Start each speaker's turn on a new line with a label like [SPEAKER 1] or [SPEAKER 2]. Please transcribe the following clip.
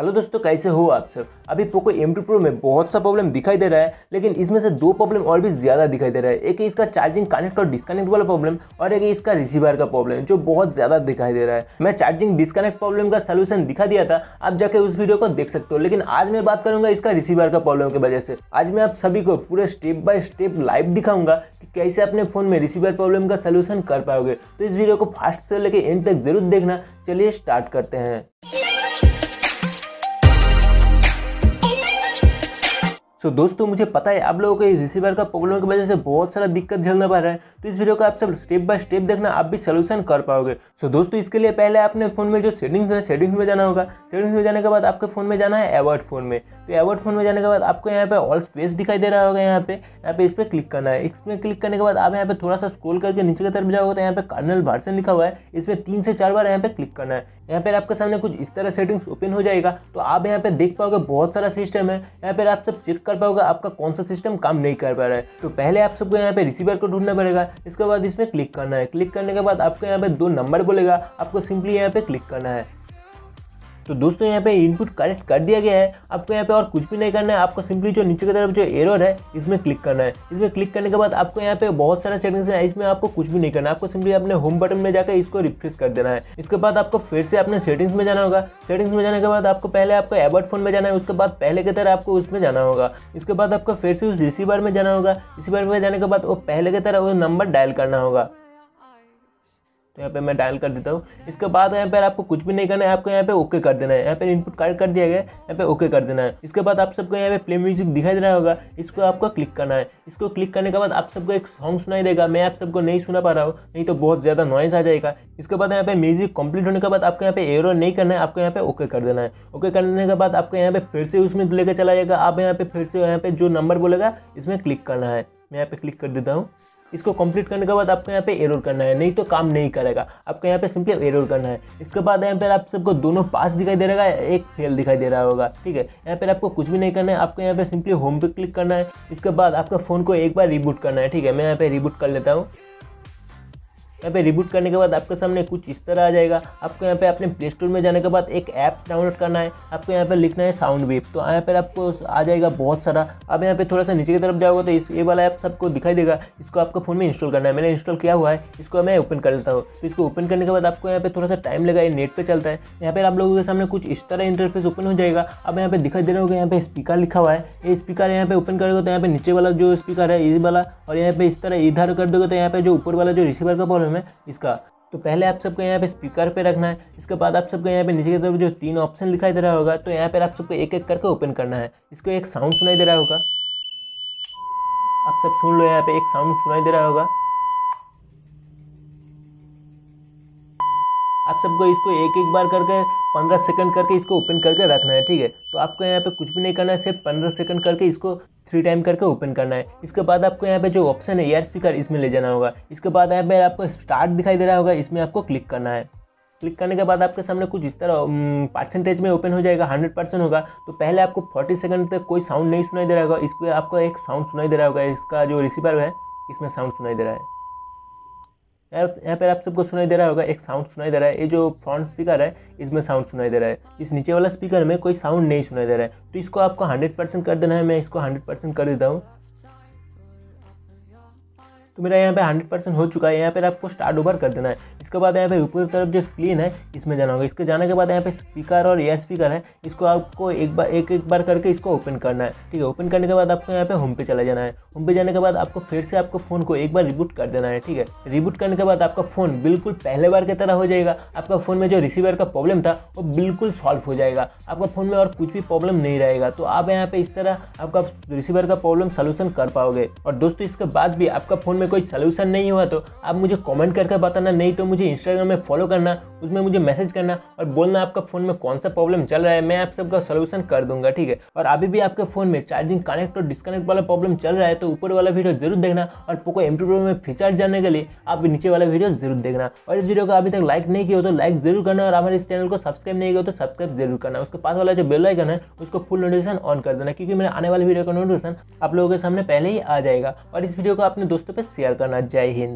[SPEAKER 1] hello दोस्तों कैसे हो आप सब अभी पोको एम टू प्रो में बहुत सा प्रॉब्लम दिखाई दे रहा है लेकिन इसमें से दो प्रॉब्लम और भी ज़्यादा दिखाई दे रहा है एक है इसका चार्जिंग कनेक्ट और डिस्कनेक्ट वाला प्रॉब्लम और एक है इसका रिसीवर का प्रॉब्लम जो बहुत ज़्यादा दिखाई दे रहा है मैं चार्जिंग डिस्कनेक्ट प्रॉब्लम का सोल्यूशन दिखा दिया था आप जाके उस वीडियो को देख सकते हो लेकिन आज मैं बात करूंगा इसका रिसीवर का प्रॉब्लम की वजह से आज मैं आप सभी को पूरे स्टेप बाय स्टेप लाइव दिखाऊंगा कि कैसे अपने फ़ोन में रिसीवर प्रॉब्लम का सोल्यूशन कर पाओगे तो इस वीडियो को फास्ट से लेकर एंड तक जरूर देखना चलिए स्टार्ट करते हैं सो so, दोस्तों मुझे पता है आप लोगों को रिसीवर का प्रॉब्लम की वजह से बहुत सारा दिक्कत झेलना पड़ रहा है तो इस वीडियो का आप सब स्टेप बाय स्टेप देखना आप भी सोल्यूशन कर पाओगे सो so, दोस्तों इसके लिए पहले आपने फोन में जो सेटिंग्स है सेटिंग्स में जाना होगा सेटिंग्स में जाने के बाद आपके फोन में जाना है एवर्ड फोन में तो एवर्ड फोन में जाने के बाद आपको यहाँ पे ऑल स्पेस दिखाई दे रहा होगा यहाँ पे यहाँ पे इस पर क्लिक करना है इस पर क्लिक करने के बाद आप यहाँ पे थोड़ा सा स्क्रोल करके नीचे की तरफ जाओगे तो यहाँ पे कर्नल वर्सन लिखा हुआ है इसमें तीन से चार बार यहाँ पे क्लिक करना है यहाँ पर आपके सामने कुछ इस तरह सेटिंग्स ओपन हो जाएगा तो आप यहाँ पे देख पाओगे बहुत सारा सिस्टम है यहाँ पर आप सब चेक कर पाओगे आपका कौन सा सिस्टम काम नहीं कर पा रहा है तो पहले आप सबको यहाँ पे रिसीवर को ढूंढना पड़ेगा इसके बाद इसमें क्लिक करना है क्लिक करने के बाद आपको यहाँ पे दो नंबर बोलेगा आपको सिंपली यहाँ पे क्लिक करना है तो दोस्तों यहाँ पे इनपुट करेक्ट कर दिया गया है आपको यहाँ पे और कुछ भी नहीं करना है आपको सिंपली जो नीचे की तरफ जो एरर है इसमें क्लिक करना है इसमें क्लिक करने के बाद आपको यहाँ पे बहुत सारे सेटिंग्स हैं इसमें आपको कुछ भी नहीं करना है आपको सिंपली अपने होम बटन में जाकर इसको रिफ्रेश कर देना है इसके बाद आपको फिर से अपने सेटिंग्स में जाना होगा सेटिंग्स में जाने के बाद आपको पहले आपको एबर्ट फोन में जाना है उसके बाद पहले की तरह आपको उसमें जाना होगा इसके बाद आपको फिर से उस रिसीवर में जाना होगा रिसीवर में जाने के बाद वो पहले की तरह वो नंबर डायल करना होगा तो यहाँ पे मैं डायल कर देता हूँ इसके बाद यहाँ पर आपको कुछ भी नहीं करना है आपको यहाँ पे ओके कर देना है यहाँ पर इनपुट कार्ड कर दिया गया यहाँ पे ओके कर देना है इसके बाद आप सबको यहाँ पे प्ले म्यूजिक दिखाई दे रहा होगा इसको आपको क्लिक करना है इसको क्लिक करने के बाद आप सबको एक सॉन्ग सुनाई देगा मैं आप सबको नहीं सुना पा रहा हूँ नहीं तो बहुत ज़्यादा नॉइज आ जाएगा इसके बाद यहाँ पे म्यूजिक कंप्लीट होने के बाद आपको यहाँ पे एरो नहीं करना है आपको यहाँ पे ओके कर देना है ओके करने के बाद आपको यहाँ पे फिर से उसमें लेकर चला जाएगा आप यहाँ पे फिर से यहाँ पे जो नंबर बोलेगा इसमें क्लिक करना है मैं यहाँ पे क्लिक कर देता हूँ इसको कंप्लीट करने के बाद आपको यहाँ पे एरर करना है नहीं तो काम नहीं करेगा आपको यहाँ पे सिंपली एरर करना है इसके बाद यहाँ पर आप सबको दोनों पास दिखाई दे रहा है एक फेल दिखाई दे रहा होगा ठीक है यहाँ पर आपको कुछ भी नहीं करना है आपको यहाँ पे सिंपली होम पे क्लिक करना है इसके बाद आपका फ़ोन को एक बार रिबूट करना है ठीक है मैं यहाँ पे रिबूट कर लेता हूँ यहाँ पे रिबूट करने के बाद आपके सामने कुछ इस तरह आ जाएगा आपको यहाँ पे अपने प्ले स्टोर में जाने के बाद एक ऐप डाउनलोड करना है आपको यहाँ पे लिखना है साउंड वेव तो यहाँ पर आपको आ जाएगा बहुत सारा अब यहाँ पे थोड़ा सा नीचे की तरफ जाओगे तो इस ये वाला ऐप सबको दिखाई देगा इसको आपको फ़ोन में इंस्टॉल करना है मैंने इंस्टॉल किया हुआ है इसको मैं ओपन कर लेता हूँ इसको ओपन करने के बाद आपको यहाँ पे थोड़ा सा टाइम लगा ये नेट पर चलता है यहाँ पर आप लोगों के सामने कुछ इस तरह इंटरफेस ओपन हो जाएगा अब यहाँ पे दिखाई दे रहा होगा यहाँ पे स्पीकर लिखा हुआ है ये स्पीकर यहाँ पे ओपन करोगे तो यहाँ पे नीचे वाला जो स्पीकर है ये वाला और यहाँ पे इस तरह इधर कर दोगे तो यहाँ पे जो ऊपर वाला जो रिसीवर का प्रॉब्लम है इसका तो पहले आप सबको यहाँ पे स्पीकर पे रखना है इसके बाद आप सबको यहाँ पे नीचे की तरफ जो तीन ऑप्शन दिखाई दे रहा होगा तो यहाँ पर आप सबको एक एक करके ओपन करना है इसको एक साउंड सुनाई दे रहा होगा आप सब सुन लो यहाँ पे एक साउंड सुनाई दे रहा होगा आप सबको इसको एक एक बार करके पंद्रह सेकंड करके इसको ओपन करके रखना है ठीक है तो आपको यहाँ पे कुछ भी नहीं करना है सिर्फ पंद्रह सेकंड करके इसको थ्री टाइम करके ओपन करना है इसके बाद आपको यहाँ पे जो ऑप्शन है एयर स्पीकर इसमें ले जाना होगा इसके बाद यहाँ पे आपको स्टार्ट दिखाई दे रहा होगा इसमें आपको क्लिक करना है क्लिक करने के बाद आपके सामने कुछ इस तरह परसेंटेज में ओपन हो जाएगा हंड्रेड परसेंट होगा तो पहले आपको फोर्टी सेकंड तक कोई साउंड नहीं सुनाई दे रहा होगा इस पर आपको एक साउंड सुनाई दे रहा होगा इसका जो रिसीवर है इसमें साउंड सुनाई दे रहा है यहाँ पर आप सबको सुनाई दे रहा होगा एक साउंड सुनाई दे रहा है ये जो फ्रंट स्पीकर है इसमें साउंड सुनाई दे रहा है इस नीचे वाला स्पीकर में कोई साउंड नहीं सुनाई दे रहा है तो इसको आपको हंड्रेड परसेंट कर देना है मैं इसको हंड्रेड परसेंट कर देता हूँ तो मेरा यहाँ पे हंड्रेड परसेंट हो चुका है यहाँ पर आपको स्टार्ट ओवर कर देना है इसके बाद यहाँ पे ऊपर तरफ जो स्क्रीन है इसमें जाना होगा इसके जाने के बाद यहाँ पे स्पीकर और एयर स्पीकर है इसको आपको एक बार एक एक बार करके इसको ओपन करना है ठीक है ओपन करने के बाद आपको यहाँ पे होम पे चला जाना है होम पे जाने के बाद आपको फिर से आपको फ़ोन को एक बार रिबूट कर देना है ठीक है रिबूट करने के बाद आपका फ़ोन बिल्कुल पहले बार की तरह हो जाएगा आपका फ़ोन में जो रिसीवर का प्रॉब्लम था वो बिल्कुल सॉल्व हो जाएगा आपका फ़ोन में और कुछ भी प्रॉब्लम नहीं रहेगा तो आप यहाँ पे इस तरह आपका रिसीवर का प्रॉब्लम सोल्यूशन कर पाओगे और दोस्तों इसके बाद भी आपका फ़ोन में में कोई सलूशन नहीं हुआ तो आप मुझे कमेंट करके बताना नहीं तो मुझे इंस्टाग्राम में फॉलो करना उसमें मुझे मैसेज करना और बोलना आपका फ़ोन में कौन सा प्रॉब्लम चल रहा है मैं आप सबका सोल्यूशन कर दूंगा ठीक है और अभी भी आपके फ़ोन में चार्जिंग कनेक्ट और डिस्कनेक्ट वाला प्रॉब्लम चल रहा है तो ऊपर वाला वीडियो जरूर देखना और पोको एम में फीचर जानने के लिए आप नीचे वाला वीडियो जरूर देखना और इस वीडियो को अभी तक लाइक नहीं किया हो तो लाइक जरूर करना और हमारे इस चैनल को सब्सक्राइब नहीं किया तो सब्सक्राइब जरूर करना उसके पास वाला जो बेल आइकन है उसको फुल नोटिफिकेशन ऑन कर देना क्योंकि मेरे आने वाले वीडियो का नोटिफिकेशन आप लोगों के सामने पहले ही आ जाएगा और इस वीडियो को अपने दोस्तों पर शेयर करना जय हिंद